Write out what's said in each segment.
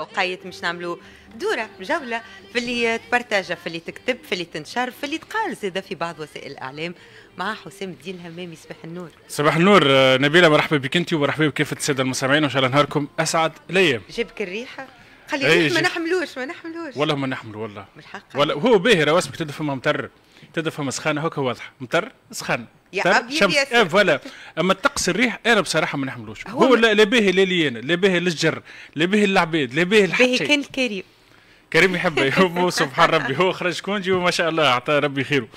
وقايت باش نعملوا دوره جوله في اللي تبرتاجة في اللي تكتب في اللي تنشر في اللي تقال زاده في بعض وسائل الاعلام مع حسام الدين الهمامي صباح النور صباح النور نبيله مرحبا بك انت ومرحبا بكافه الساده المستمعين وان شاء الله نهاركم اسعد ليام جابك الريحه خلي إيه، ما نحملوش ما نحملوش والله ما نحملو والله بالحق والله هو باهي واسمك تدفى ممتر تبدا فما سخانه هكا واضحه مطر سخان يا ابيض يا إيه، فوالا اما الطقس الريح انا إيه بصراحه ما نحملوش هو, هو لا باهي لينا لا باهي للجر لا باهي للعباد لا باهي لحد باهي كان كريم كريم يحب سبحان ربي هو خرج كونجي وما شاء الله اعطاه ربي خيره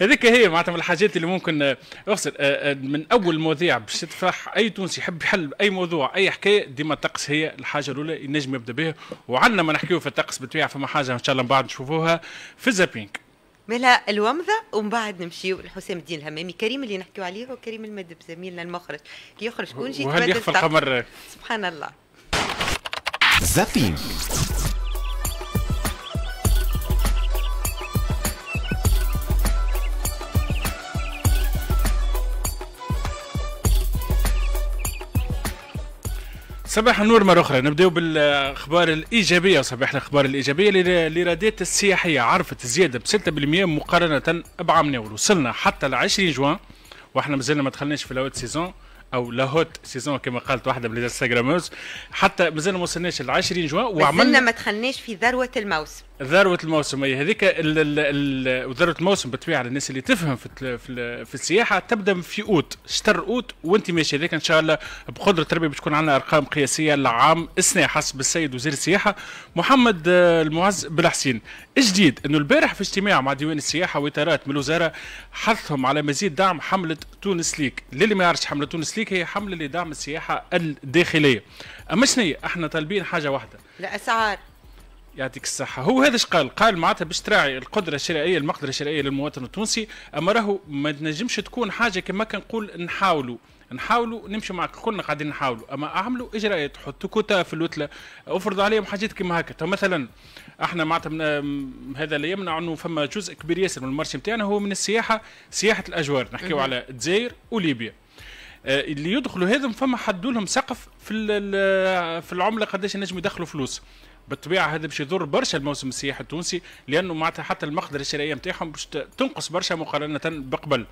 هذيك هي معناتها من الحاجات اللي ممكن آه، اغسل آه، آه، من اول المواضيع باش تفرح اي تونسي يحب يحل اي موضوع اي حكايه ديما الطقس هي الحاجه الاولى ينجم يبدا بها وعندنا ما نحكيو في الطقس بالطبيعه فما حاجه ان شاء الله من بعد نشوفوها في الزابينك مالها الومضه ومن بعد نمشيو لحسام الدين الهمامي كريم اللي نحكيو عليه هو كريم المدب زميلنا المخرج كي يخرج كون جيت القمر سبحان الله زابين صباح النور مرة أخرى نبدأ بالأخبار الإيجابية صباح الأخبار الإيجابية الإيرادات السياحية عرفت زيادة ب 6% مقارنة بعام ناول وصلنا حتى ل 20 جوان وإحنا مازلنا ما دخلناش في لاوت سيزون او لاهوت سيزون كما قالت واحده من الانستغرامرز حتى مازلنا ما وصلناش ل 20 جوان وعملنا ما دخلناش في ذروه الموسم ذروه الموسم هي هذيك وذروه الموسم بالطبيعه للناس اللي تفهم في في, في السياحه تبدا في اوت شتر اوت وانت ماشي هذيك ان شاء الله بقدره ربي بتكون عندنا ارقام قياسيه لعام السنه حسب السيد وزير السياحه محمد آه، المعز بالحسين جديد انه البارح في اجتماع مع ديوان السياحه واطارات من الوزاره حثهم على مزيد دعم حمله تونس ليك للي ما يعرفش حمله تونس ليك هي حمله لدعم السياحه الداخليه اما شنو احنا طالبين حاجه واحده الاسعار يعطيك الصحة هو هذا اش قال قال معناتها باش تراعي القدرة الشرائية المقدرة الشرائية للمواطن التونسي أما راهو ما تنجمش تكون حاجة كما كنقول نحاولوا نحاولوا نمشي معك كلنا قاعدين نحاولوا اما اعملوا اجراءات حطوا كوتا في الوتله افرضوا عليهم حاجات كما هكا مثلا احنا معناتها هذا لا يمنع انه فما جزء كبير ياسر من المارشي نتاعنا هو من السياحه سياحه الاجوار نحكيو على الجزائر وليبيا آه، اللي يدخلوا هذم فما حدوا لهم سقف في في العمله قداش ينجموا يدخلوا فلوس بالطبيعه هذا باش يضر برشا الموسم السياحي التونسي لانه معناتها حتى المقدره الشرائيه نتاعهم باش تنقص برشا مقارنه بقبل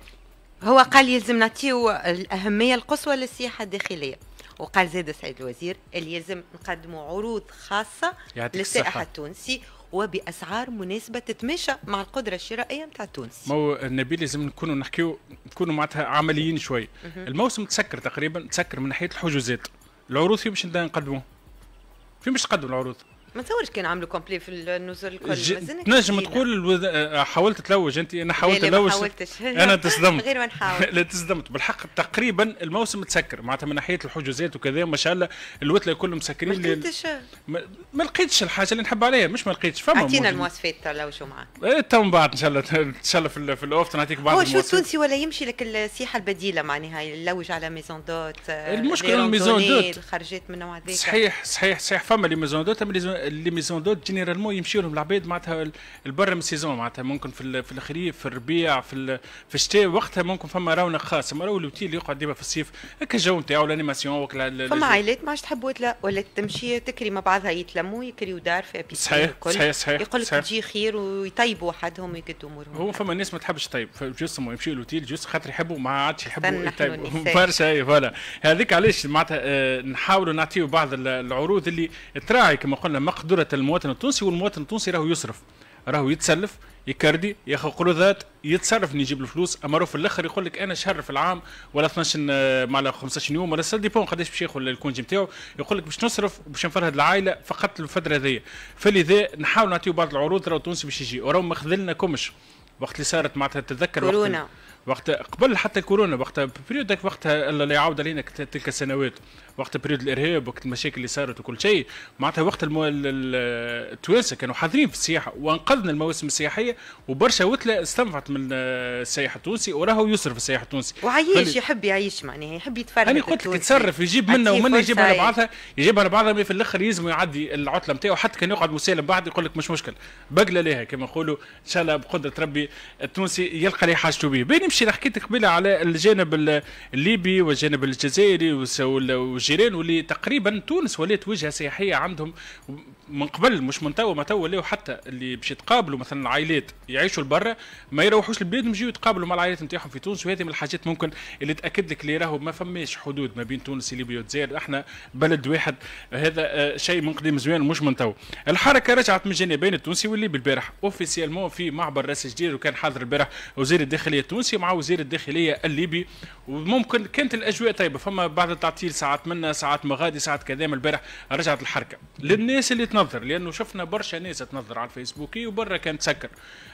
هو قال يلزم نعطيو الاهميه القصوى للسياحه الداخليه وقال زاد سعيد الوزير اللي يلزم نقدموا عروض خاصه للسائح التونسي وباسعار مناسبه تتماشى مع القدره الشرائيه نتاع تونس. ما هو نبيل لازم نكونوا نحكيو نكونوا معناتها عمليين شوي. الموسم تسكر تقريبا تسكر من ناحيه الحجوزات. العروض فين باش نقدموا؟ فين باش تقدموا العروض؟ ما تصورش كان عملوا كومبلي في النزول الكل تنجم تقول آه، حاولت تلوج انت انا حاولت تلوج ما حاولتش انا تصدمت غير ما نحاول لا تصدمت بالحق تقريبا الموسم تسكر معناتها من ناحيه الحجوزات وكذا ما شاء الله الوتله كلهم مسكرين ما لقيتش ما لقيتش الحاجه اللي نحب عليها مش ما لقيتش فما اعطينا المواصفات تلوجوا معاك ايه تو من بعد ان شاء الله ان شاء الله في, الاوف الاوفت نعطيك بعض هو شو تونسي ولا يمشي لك السياحه البديله معناها يلوج على ميزون دوت المشكله الميزون دوت الخرجات من نوع صحيح صحيح صحيح فما لي ميزون دوت لي ميزون دوت جينيرالمون يمشيو لهم العباد معناتها من سيزون معناتها ممكن في في الخريف في الربيع في في الشتاء وقتها ممكن فما رونق خاص اما راهو الاوتيل يقعد ديما في الصيف هكا الجو نتاعو الانيماسيون فما عائلات ما عادش تحب ولا ولا تمشي تكري مع بعضها يتلموا يكريو دار في بيسين صحيح صحيح صحيح يقول لك تجي خير ويطيبوا حدهم ويقدوا امورهم هو فما ناس ما تحبش طيب جسم ويمشي الاوتيل جوست خاطر يحبوا ما عادش يحبوا يطيبوا برشا إيه، فوالا هذيك علاش معناتها آه، نحاولوا نعطيو بعض العروض اللي تراعي كما قلنا مقدرة المواطن التونسي والمواطن التونسي راهو يصرف راهو يتسلف يكردي ياخذ قروضات يتصرف نجيب الفلوس اما راهو في الاخر يقول لك انا شهر في العام ولا 12 مع 15 يوم ولا سا ديبون قداش باش ياخذ الكونجي نتاعو يقول لك باش نصرف باش نفرهد العائله فقط الفتره هذيا فلذا نحاول نعطيو بعض العروض راهو التونسي باش يجي وراهو ما خذلناكمش وقت اللي صارت معناتها تتذكر كورونا وقت قبل حتى كورونا وقت بريود وقتها اللي يعاود علينا تلك السنوات وقت بريود الارهاب وقت المشاكل اللي صارت وكل شيء معناتها وقت المو... التوانسه كانوا حاضرين في السياحه وانقذنا المواسم السياحيه وبرشا وتله استنفعت من السياح التونسي وراهو يصرف السياح التونسي وعايش خلي... يحب يعيش معناها يحب يتفرج انا قلت لك يتصرف يجيب منا ومنا يجيبها لبعضها يجيبها لبعضها في الاخر يلزم يعدي العطله نتاعو حتى كان يقعد مسالم بعد يقول لك مش مشكل بقله لها كما نقولوا ان شاء الله بقدره ربي التونسي يلقى لي حاجته به نمشي اللي حكيت قبيله على الجانب الليبي والجانب الجزائري والجيران واللي تقريبا تونس ولات وجهه سياحيه عندهم من قبل مش من توا ما توا ولاو حتى اللي باش يتقابلوا مثلا العائلات يعيشوا لبرا ما يروحوش لبلادهم يجيو يتقابلوا مع العائلات نتاعهم في تونس وهذه من الحاجات ممكن اللي تاكد لك اللي راهو ما فماش حدود ما بين تونس وليبيا والجزائر احنا بلد واحد هذا آه، شيء من قديم زوين مش من تو الحركه رجعت من الجانبين التونسي والليبي البارح اوفيسيالمون في معبر راس الجير وكان حاضر البارح وزير الداخليه التونسي مع وزير الداخليه الليبي وممكن كانت الاجواء طيبه فما بعد التعطيل ساعات منا ساعات مغادي ساعات كذا من البارح رجعت الحركه للناس اللي تنظر لانه شفنا برشا ناس تنظر على الفيسبوك وبرا كانت تسكر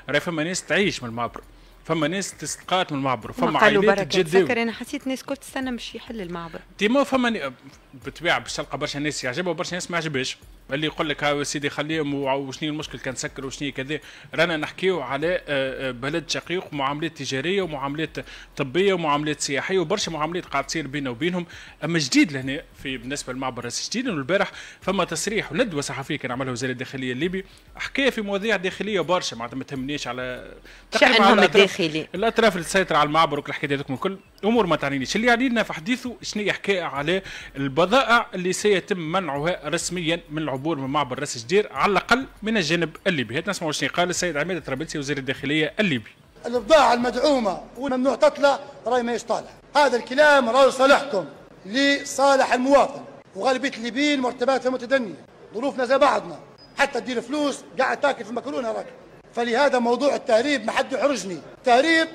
راه فما ناس تعيش من المعبر فما ناس تستقات من المعبر فما عائلات تجدد تسكر انا حسيت ناس كنت تستنى باش يحل المعبر ديما فما بالطبيعه باش تلقى برشا ناس يعجبها وبرشا ناس ما يعجبهاش اللي يقول لك ها سيدي خليهم وشنو المشكل كان سكر وشنو كذا رانا نحكيو على آه، آه، بلد شقيق معاملات تجاريه ومعاملات طبيه ومعاملات سياحيه وبرشا معاملات قاعد تصير بيننا وبينهم اما جديد لهنا في بالنسبه للمعبر راس جديد انه البارح فما تصريح وندوه صحفيه كان عملها وزير الداخليه الليبي حكايه في مواضيع داخليه برشا معناتها ما تهمنيش على شأنهم الداخلي الاطراف اللي تسيطر على المعبر وكل الحكايات هذوك الكل امور ما تعنينيش اللي يعني لنا في حديثه شنو حكايه على البضائع اللي سيتم منعها رسميا من العبور من معبر راس جدير على الاقل من الجانب الليبي هات نسمعوا شنو قال السيد عماد الترابلسي وزير الداخليه الليبي البضاعه المدعومه والممنوع تطلع راي ما طالعه هذا الكلام راهو صالحكم لصالح المواطن وغالبيه الليبيين مرتباتهم متدنيه ظروفنا زي بعضنا حتى تدير فلوس قاعد تاكل في المكرونه راك فلهذا موضوع التهريب ما حد يحرجني التهريب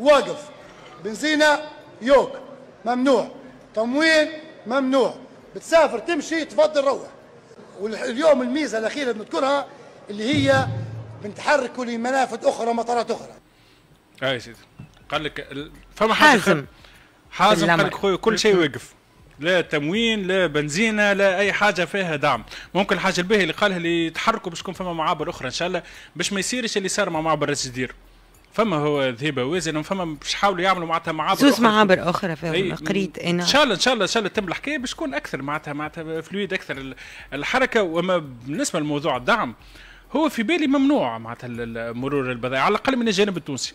واقف بنزينة يوك ممنوع تموين ممنوع بتسافر تمشي تفضل روح واليوم الميزة الأخيرة بنذكرها اللي هي بنتحركوا لمنافذ أخرى مطارات أخرى أي يا سيدي قال لك فما حازم حازم قال لك خويا كل شيء وقف لا تموين لا بنزينه لا اي حاجه فيها دعم ممكن الحاجه البيه اللي قالها اللي تحركوا باش تكون فما معابر اخرى ان شاء الله باش ما يصيرش اللي صار مع معبر راس فما هو ذهب وازن فما باش يحاولوا يعملوا معناتها معابر سوس معابر اخرى فيهم قريت انا ان شاء الله ان شاء الله ان شاء الله تم الحكايه باش تكون اكثر معناتها معناتها فلويد اكثر الحركه وما بالنسبه لموضوع الدعم هو في بالي ممنوع معناتها مرور البضائع على الاقل من الجانب التونسي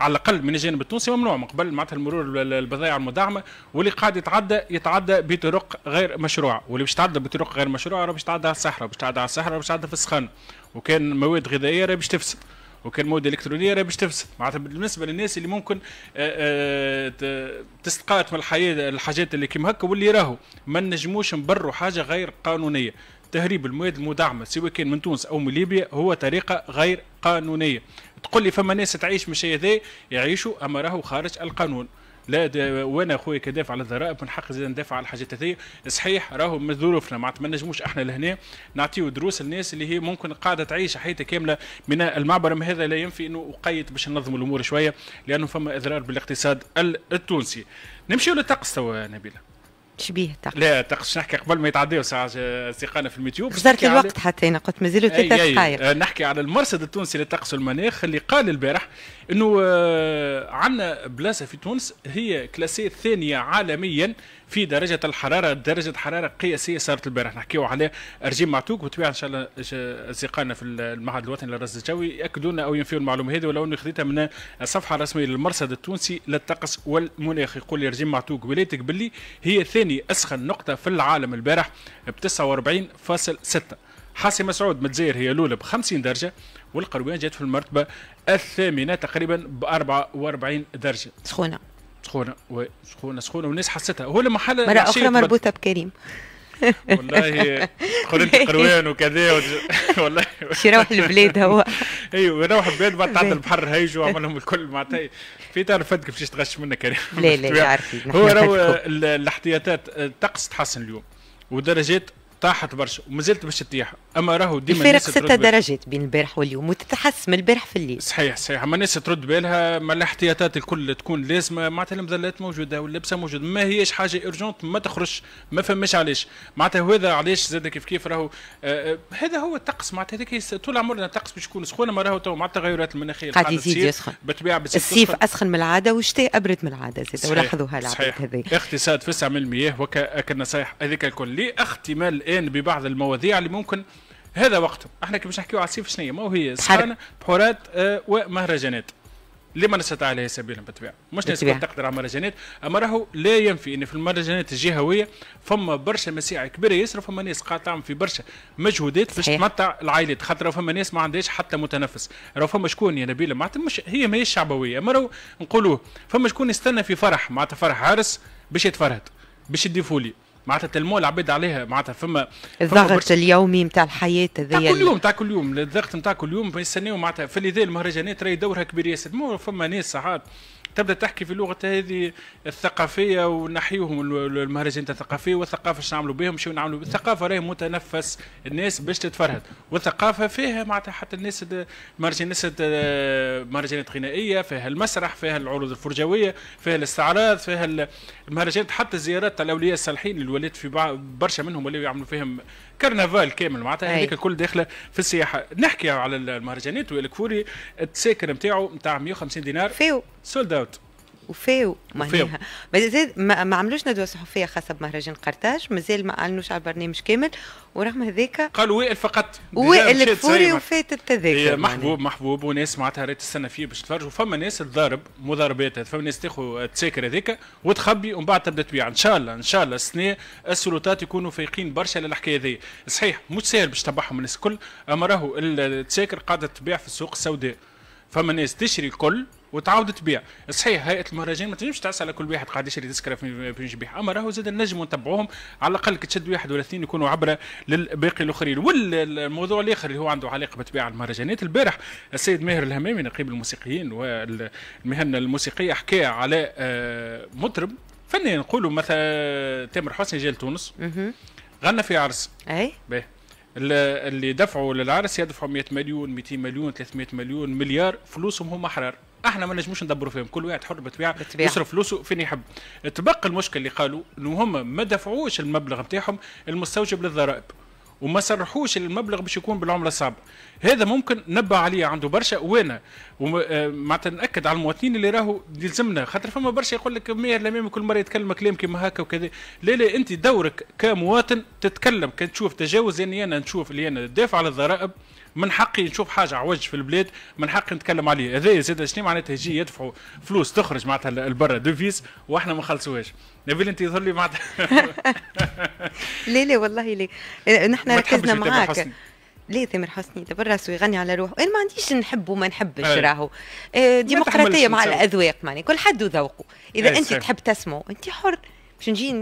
على الاقل من الجانب التونسي ممنوع من قبل معناتها المرور البضائع المدعمه واللي قاعد يتعدى يتعدى بطرق غير مشروعه واللي باش يتعدى بطرق غير مشروعه راه باش يتعدى على الصحراء باش يتعدى على الصحراء باش يتعدى في السخان وكان مواد غذائيه راه باش تفسد وكان وكالمواد إلكترونية راهي باش تفسد معناتها بالنسبه للناس اللي ممكن آه، آه، تستقات من الحياه الحاجات اللي كيما هكا واللي راهو ما نجموش نبروا حاجه غير قانونيه تهريب المواد المدعمه سواء كان من تونس او من ليبيا هو طريقه غير قانونيه تقول لي فما ناس تعيش مش هذا يعيشوا اما راهو خارج القانون لا وانا اخويا كدافع على الضرائب من حق زاد ندافع على الحاجات هذيا صحيح راهو من ظروفنا ما نجموش احنا لهنا نعطيو دروس للناس اللي هي ممكن قاعده تعيش حياتها كامله من المعبر هذا لا ينفي انه قيد باش ننظموا الامور شويه لانه فما اضرار بالاقتصاد التونسي نمشيو للطقس توا نبيله تشبيه تقصد لا تقصد نحكي قبل ما يتعديو ساعه سيقانا في اليوتيوب خسرت الوقت على... حتى انا قلت مازالوا ثلاث دقائق آه، نحكي على المرصد التونسي للطقس والمناخ اللي قال البارح انه آه، عندنا بلاصه في تونس هي كلاسيه ثانيه عالميا في درجه الحراره درجه حراره قياسيه صارت البارح نحكيو على رجيم معتوق وتبيع ان شاء الله اصدقائنا في المعهد الوطني للرصد الجوي ياكدونا او ينفيوا المعلومه هذه ولو اني خذيتها من الصفحه الرسميه للمرصد التونسي للطقس والمناخ يقول لي رجيم معتوق ولايتك باللي هي ثاني اسخن نقطه في العالم البارح ب 49.6 حاسي مسعود متزاير هي الاولى ب 50 درجه والقروان جات في المرتبه الثامنه تقريبا ب 44 درجه سخونه سخونه وي سخونه سخونه والناس حستها هو لما حل مره اخرى مربوطه بكريم والله خذ انت قروان وكذا والله شي يروح البلاد هو ايوه يروح البلاد بعد تعدى البحر هيجوا عملهم الكل معناتها في تعرف فدك باش تغش منك كريم لا لا تعرفي هو الاحتياطات الطقس تحسن اليوم ودرجات طاحت برشا وما زالت باش تطيح اما راهو ديما الفرق ستة درجات بين البارح واليوم وتتحسم البارح في الليل صحيح صحيح اما الناس ترد بالها ما الاحتياطات الكل تكون لازمه معناتها المظلات موجوده واللبسه موجوده ما هيش حاجه ارجونت ما تخرجش ما فماش علاش معناتها هذا علاش زاد كيف كيف راهو آه, آه، هذا هو الطقس معناتها هذاك طول عمرنا الطقس باش يكون سخون اما راهو تو مع التغيرات المناخيه قاعد يزيد يسخن بالطبيعه الصيف اسخن من العاده والشتاء ابرد من العاده زاد ولاحظوا هالعباد هذه اقتصاد في استعمال المياه وكالنصائح هذيك الكل احتمال الان ببعض المواضيع اللي ممكن هذا وقته احنا كي باش نحكيو على السيف شنو ما هي سخانه بحورات آه، ومهرجانات اللي ما نستطيع عليها سبيلا بالطبيعه مش ناس تقدر على المهرجانات اما راهو لا ينفي ان في المهرجانات الجهويه فما برشا مساعي كبيره ياسر فما ناس قاعده تعمل في برشا مجهودات باش تمتع العائلات خاطر فما ناس ما عندهاش حتى متنفس راهو فما شكون يا نبيل معناتها مش هي ماهيش شعبويه اما راهو نقولوه فما شكون يستنى في فرح معناتها فرح عرس باش يتفرهد باش يدي فولي معناتها تلمو العباد عليها معناتها فما الضغط اليومي نتاع الحياه هذيا كل يوم تاع كل يوم الضغط نتاع كل يوم يستناو معناتها في اللي المهرجانات راهي دورها كبير ياسر فما ناس ساعات تبدا تحكي في لغه هذه الثقافيه ونحيوهم المهرجانات الثقافيه والثقافه شنو نعملوا بهم شنو نعملوا الثقافه راهي متنفس الناس باش تتفرهد والثقافه فيها معناتها حتى الناس مهرجانات مهرجانات غنائيه فيها المسرح فيها العروض الفرجويه فيها الاستعراض فيها المهرجانات حتى الزيارات تاع الاولياء الصالحين اللي وليت في برشا منهم اللي يعملوا فيهم كرنفال كامل معناتها هذيك الكل داخله في السياحه نحكي على المهرجانات والكفوري التساكر نتاعو نتاع 150 دينار فيو سولد اوت وفاو معناها مازال ما عملوش ندوه صحفيه خاصه بمهرجان قرطاج مازال ما اعلنوش على البرنامج كامل ورغم هذاك قالوا وائل فقط وائل الفوري وفات التذاكر إيه، محبوب محبوب وناس معناتها راهي تستنى فيه باش تفرجوا فما ناس تضارب مضاربات فما ناس تاخذ التذاكر هذاك وتخبي ومن بعد تبدا تبيع ان شاء الله ان شاء الله السنه السلطات يكونوا فايقين برشا للحكايه هذه صحيح مش ساهل باش تبعهم الناس الكل اما راهو التذاكر قاعده تبيع في السوق السوداء فما ناس تشري الكل وتعاود تبيع صحيح هيئه المهرجان ما تنجمش تعس على كل واحد قاعد يشري ديسكرا في جبيح اما راهو زاد النجم نتبعوهم على الاقل تشد واحد ولا اثنين يكونوا عبره للباقي الاخرين والموضوع الاخر اللي هو عنده علاقه بتبيع المهرجانات البارح السيد ماهر الهمامي نقيب الموسيقيين والمهنه الموسيقيه حكى على آه، مطرب فني نقولوا مثلا تامر حسني جاي لتونس غنى في عرس اي باهي اللي دفعوا للعرس يدفعوا 100 مليون 200 مليون 300 مليون مليار فلوسهم هم احرار احنا ما نجموش ندبروا فيهم كل واحد حر بالطبيعه يصرف فلوسه فين يحب تبقى المشكل اللي قالوا انه هما ما دفعوش المبلغ نتاعهم المستوجب للضرائب وما صرحوش المبلغ باش يكون بالعمله الصعبه هذا ممكن نبع عليه عنده برشا وانا آه، معناتها ناكد على المواطنين اللي راهو يلزمنا خاطر فما برشا يقول لك مية الامام كل مره يتكلم كلام كيما هكا وكذا لا لا انت دورك كمواطن تتكلم كان تشوف تجاوز يعني انا نشوف اللي انا دافع على الضرائب من حقي نشوف حاجه عوج في البلاد من حقي نتكلم عليه هذا زاد شنو معناتها يجي يدفعوا فلوس تخرج معناتها لبرا ديفيز واحنا ما نخلصوهاش نبيل انت يظهر لي معناتها لا لا والله لا آه، نحن ركزنا معاك ليه تامر حسني دبر راسه يغني على روحه انا ما عنديش نحب وما نحبش راهو آه، ديمقراطيه مع الاذواق معني كل حد وذوقه اذا انت تحب تسمع انت حر باش نجي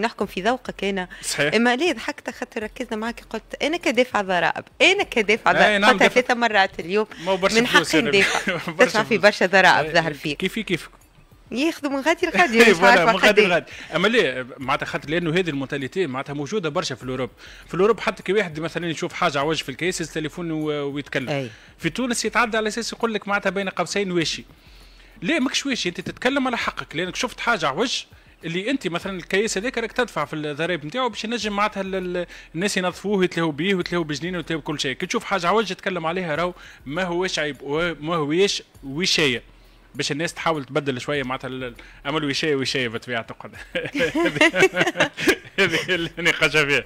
نحكم في ذوقك انا صحيح اما ليه ضحكت خاطر ركزنا معك قلت انا كدافع ضرائب انا كدافع ضرائب نعم، قلتها ثلاث مرات اليوم من حقي ندافع تسمع في برشا ضرائب ظهر فيك كيفي كيفك ياخذوا من غادي لغادي مش عارفه من غادي لغادي اما ليه معناتها خاطر لانه هذه المونتاليتي معناتها موجوده برشا في الاوروب في الاوروب حتى كي واحد مثلا يشوف حاجه عوج في الكيس التليفون ويتكلم أي. في تونس يتعدى على اساس يقول لك معناتها بين قوسين واشي ليه ماكش واشي انت تتكلم على حقك لانك شفت حاجه عوج اللي انت مثلا الكيس هذاك راك تدفع في الضرائب نتاعو باش ينجم معناتها الناس ينظفوه ويتلهوا بيه ويتلهوا بجنينه ويتلهوا بكل شيء كي تشوف حاجه عوج تكلم عليها راهو ما هوش عيب ما هوش وشايه باش الناس تحاول تبدل شويه معناتها اما الوشايه وشايه بالطبيعه تقعد هذه اللي نقاشها فيها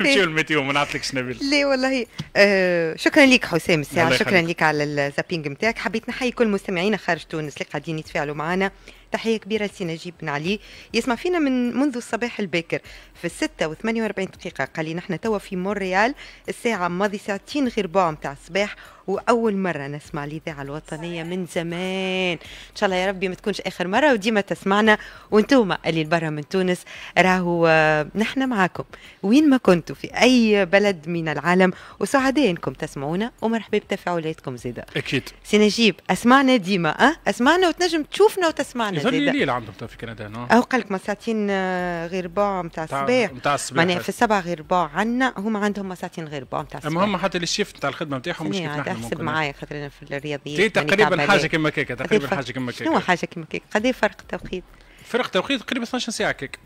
نمشيو للميتيو ما نعطيكش نبيل لا والله آه، شكرا لك حسام الساعه شكرا لك على الزابينج نتاعك حبيت نحيي كل مستمعينا خارج تونس اللي قاعدين يتفاعلوا معنا تحيه كبيره لسي نجيب بن علي يسمع فينا من منذ الصباح الباكر في السته و 48 دقيقه قال لي نحن توا في مونريال الساعه ماضي ساعتين غير بوع نتاع الصباح واول مره نسمع الاذاعه الوطنيه من زمان ان شاء الله يا ربي ما تكونش اخر مره وديما تسمعنا وانتوما اللي برا من تونس راهو آه، نحن معاكم وين ما كنتوا في اي بلد من العالم وسعداء انكم تسمعونا ومرحبا بتفاعلاتكم زيدا اكيد سي نجيب اسمعنا ديما اه اسمعنا وتنجم تشوفنا وتسمعنا اظن الليل عندهم في كندا نو قال لك مساتين آه، غير باع نتاع الصباح نتاع الصباح معناها في السبعه غير باع عندنا هما عندهم مساتين غير باع نتاع الصباح المهم حتى الشيف نتاع الخدمه نتاعهم مش كيف نحن احسب معايا خاطر انا في الرياضيات يعني تقريبا حاجه كيما كيك تقريبا حاجه كيما كيك شنو حاجه كيما كيك قد ايه فرق التوقيت؟ فرق التوقيت قريب 12 ساعه كيك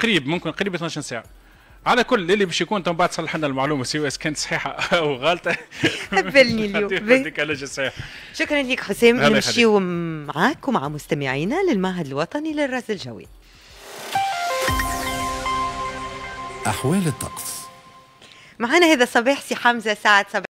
قريب ممكن قريب 12 ساعه على كل اللي باش يكون تو بعد صلحنا لنا المعلومه سواء كانت صحيحه او غلطه قبلني اليوم شكرا لك حسام نمشيو معاك ومع مستمعينا للمعهد الوطني للرز الجوي احوال الطقس معنا هذا الصباح سي حمزه سعد